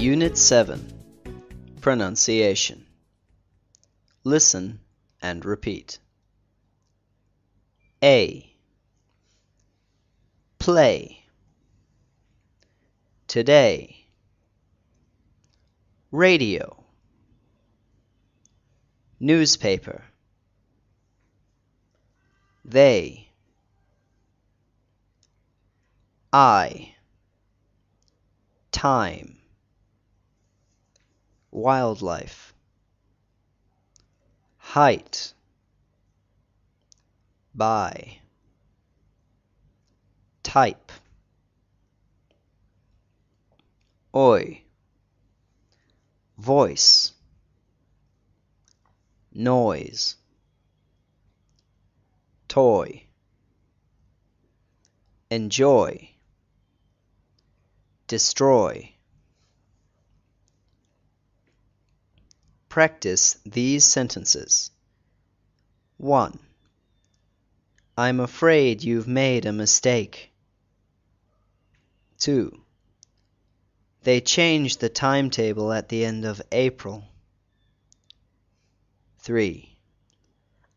Unit 7 Pronunciation Listen and repeat. A Play Today Radio Newspaper They I Time wildlife, height, by, type, oi, voice, noise, toy, enjoy, destroy practice these sentences. 1. I'm afraid you've made a mistake. 2. They changed the timetable at the end of April. 3.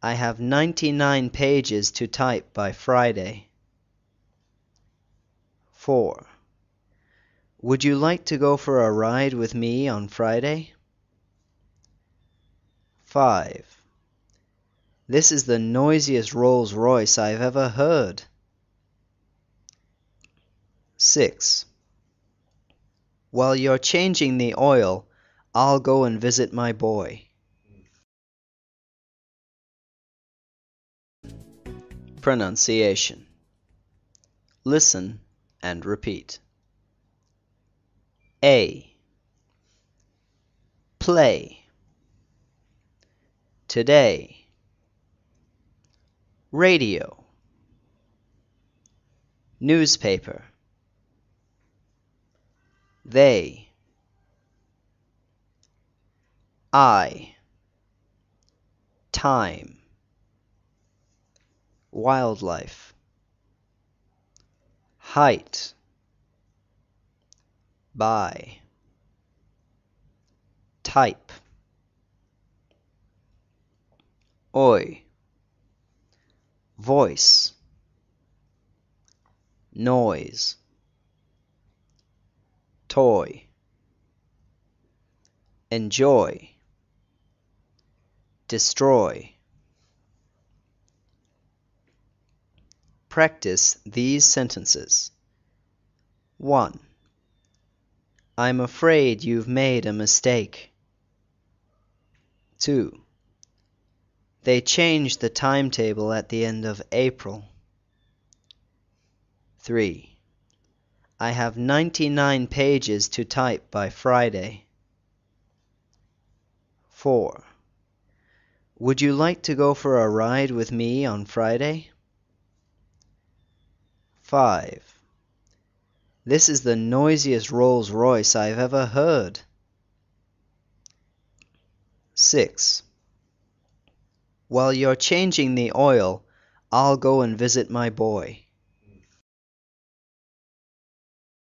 I have 99 pages to type by Friday. 4. Would you like to go for a ride with me on Friday? 5. This is the noisiest Rolls Royce I've ever heard. 6. While you're changing the oil, I'll go and visit my boy. Pronunciation Listen and repeat. A. Play today. Radio, newspaper, they, I, time, wildlife, height, by, type. oi voice noise toy enjoy destroy practice these sentences 1 I'm afraid you've made a mistake 2 they changed the timetable at the end of April. 3. I have 99 pages to type by Friday. 4. Would you like to go for a ride with me on Friday? 5. This is the noisiest Rolls Royce I've ever heard. 6. While you're changing the oil, I'll go and visit my boy."